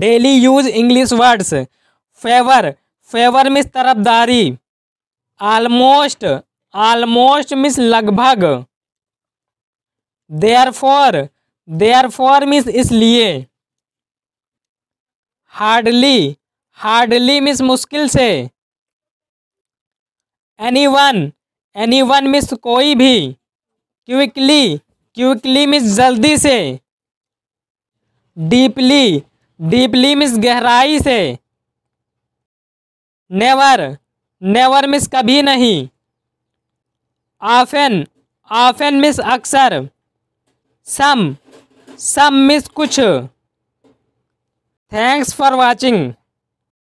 daily use English words favour favour means तरफदारी almost almost means लगभग therefore therefore means इसलिए hardly hardly means मुश्किल से anyone anyone means कोई भी quickly quickly miss जल्दी से डीपली डीपली मिस गहराई से नेवर नेवर मिस कभी नहीं आफेन आफेन मिस अक्सर सम सम मिस कुछ थैंक्स फॉर वाचिंग